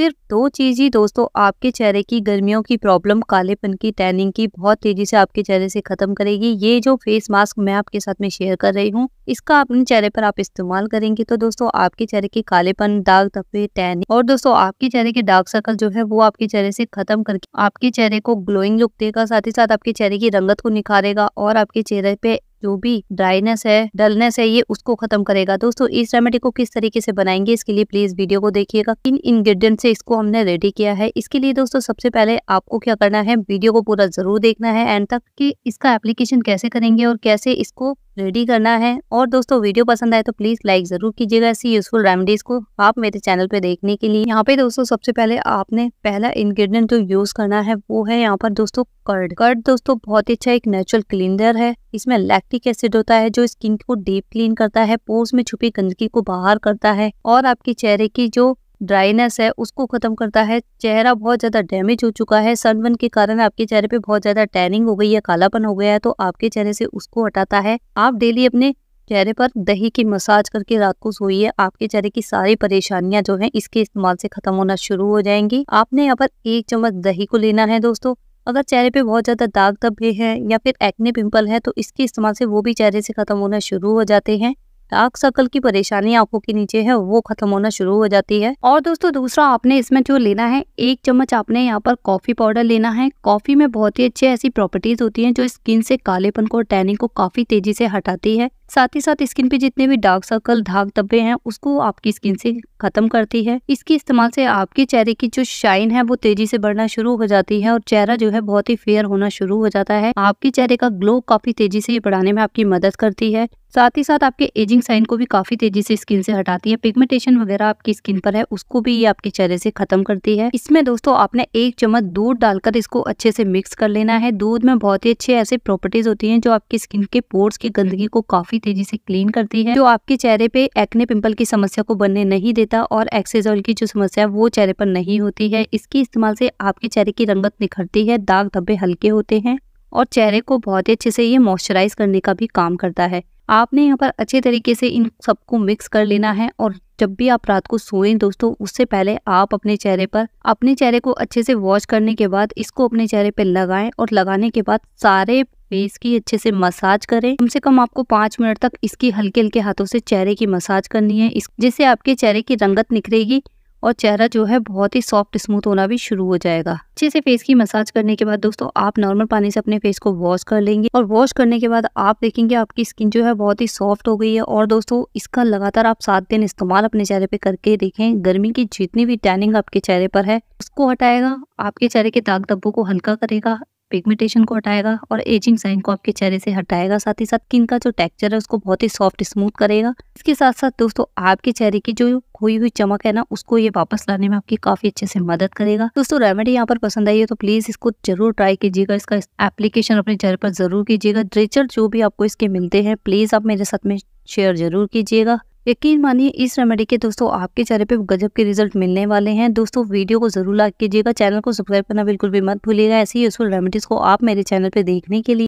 सिर्फ दो चीज़ ही दोस्तों आपके चेहरे की गर्मियों की प्रॉब्लम कालेपन की टैनिंग की बहुत तेज़ी से आपके चेहरे से ख़त्म करेगी ये जो फेस मास्क मैं आपके साथ में शेयर कर रही हूँ इसका अपने चेहरे पर आप इस्तेमाल करेंगे तो दोस्तों आपके चेहरे के कालेपन दाग धब्बे टैनिंग और दोस्तों आपके चेहरे के डार्क सर्कल जो है वो आपके चेहरे से ख़त्म करके आपके चेहरे को ग्लोइंग लुक देगा साथ ही साथ आपके चेहरे की रंगत को निखारेगा और आपके चेहरे पे जो भी ड्राइनेस है डलनेस है ये उसको खत्म करेगा दोस्तों इस रेमेडी को किस तरीके से बनाएंगे इसके लिए प्लीज वीडियो को देखिएगा किन इंग्रेडिएंट से इसको हमने रेडी किया है इसके लिए दोस्तों सबसे पहले आपको क्या करना है वीडियो को पूरा जरूर देखना है एंड तक कि इसका एप्लीकेशन कैसे करेंगे और कैसे इसको रेडी करना है और दोस्तों वीडियो पसंद आए तो प्लीज़ लाइक ज़रूर कीजिएगा ऐसी यूज़फुल रेमेडीज़ को आप मेरे चैनल पे देखने के लिए यहाँ पे दोस्तों सबसे पहले आपने पहला इंग्रेडिएंट जो यूज़ करना है वो है यहाँ पर दोस्तों कर्ड कर्ड दोस्तों बहुत ही अच्छा एक नेचुरल क्लीनर है इसमें लैक्टिक एसिड होता है जो स्किन को डीप क्लीन करता है पोर्स में छुपी गंदगी को बाहर करता है और आपके चेहरे की जो ड्राइनेस है उसको ख़त्म करता है चेहरा बहुत ज़्यादा डैमेज हो चुका है सनबर्न के कारण आपके चेहरे पे बहुत ज़्यादा टैनिंग हो गई है कालापन हो गया है तो आपके चेहरे से उसको हटाता है आप डेली अपने चेहरे पर दही की मसाज करके रात को सोइए आपके चेहरे की सारी परेशानियां जो हैं इसके इस्तेमाल से ख़त्म होना शुरू हो जाएंगी आपने यहाँ पर एक चम्मच दही को लेना है दोस्तों अगर चेहरे पे बहुत ज़्यादा दाग धब्बे हैं या फिर एक्ने पिंपल है तो इसके इस्तेमाल से वो भी चेहरे से ख़त्म होना शुरू हो जाते हैं डार्क सर्कल की परेशानी आंखों के नीचे है वो खत्म होना शुरू हो जाती है और दोस्तों दूसरा आपने इसमें जो लेना है एक चम्मच आपने यहाँ पर कॉफी पाउडर लेना है कॉफी में बहुत ही अच्छी ऐसी प्रॉपर्टीज होती है जो स्किन से कालेपन को टैनिंग को काफी तेजी से हटाती है साथ ही साथ स्किन पे जितने भी डार्क सर्कल धाग धब्बे हैं उसको आपकी स्किन से खत्म करती है इसके इस्तेमाल से आपके चेहरे की जो शाइन है वो तेजी से बढ़ना शुरू हो जाती है और चेहरा जो है बहुत ही फेयर होना शुरू हो जाता है आपके चेहरे का ग्लो काफी तेजी से बढ़ाने में आपकी मदद करती है साथ ही साथ आपके एजिंग साइन को भी काफी तेजी से स्किन से हटाती है पिगमेंटेशन वगैरह आपकी स्किन पर है उसको भी ये आपके चेहरे से खत्म करती है इसमें दोस्तों आपने एक चम्मच दूध डालकर इसको अच्छे से मिक्स कर लेना है दूध में बहुत ही अच्छे ऐसे प्रॉपर्टीज होती हैं जो आपकी स्किन के पोर्स की गंदगी को काफी तेजी से क्लीन करती है जो आपके चेहरे पे एक्ने पिंपल की समस्या को बनने नहीं देता और एक्सेज ऑयल की जो समस्या है वो चेहरे पर नहीं होती है इसके इस्तेमाल से आपके चेहरे की रंगत निखरती है दाग धब्बे हल्के होते हैं और चेहरे को बहुत ही अच्छे से ये मॉइस्चराइज करने का भी काम करता है आपने यहाँ पर अच्छे तरीके से इन सबको मिक्स कर लेना है और जब भी आप रात को सोएं दोस्तों उससे पहले आप अपने चेहरे पर अपने चेहरे को अच्छे से वॉश करने के बाद इसको अपने चेहरे पर लगाएं और लगाने के बाद सारे फेस की अच्छे से मसाज करें कम से कम आपको पाँच मिनट तक इसकी हल्के हल्के हाथों से चेहरे की मसाज करनी है जिससे आपके चेहरे की रंगत निखरेगी और चेहरा जो है बहुत ही सॉफ्ट स्मूथ होना भी शुरू हो जाएगा अच्छे से फेस की मसाज करने के बाद दोस्तों आप नॉर्मल पानी से अपने फेस को वॉश कर लेंगे और वॉश करने के बाद आप देखेंगे आपकी स्किन जो है बहुत ही सॉफ्ट हो गई है और दोस्तों इसका लगातार आप सात दिन इस्तेमाल अपने चेहरे पे करके देखें गर्मी की जितनी भी टैनिंग आपके चेहरे पर है उसको हटाएगा आपके चेहरे के दाग धब्बों को हल्का करेगा पिगमेंटेशन को हटाएगा और एजिंग साइन को आपके चेहरे से हटाएगा साथ ही साथ स्किन का जो टेक्सचर है उसको बहुत ही सॉफ्ट स्मूथ करेगा इसके साथ साथ दोस्तों आपके चेहरे की जो खोई हुई चमक है ना उसको ये वापस लाने में आपकी काफी अच्छे से मदद करेगा दोस्तों रेमेडी यहाँ पर पसंद आई है तो प्लीज इसको जरूर ट्राई कीजिएगा इसका एप्लीकेशन अपने चेहरे पर जरूर कीजिएगा ड्रेचर जो भी आपको इसके मिलते हैं प्लीज आप मेरे साथ में शेयर जरूर कीजिएगा यकीन मानिए इस रेमेडी के दोस्तों आपके चेहरे पे गजब के रिजल्ट मिलने वाले हैं दोस्तों वीडियो को जरूर लाइक कीजिएगा चैनल को सब्सक्राइब करना बिल्कुल भी मत भूलिएगा ऐसी यूजफुल रेमेडीज़ को आप मेरे चैनल पे देखने के लिए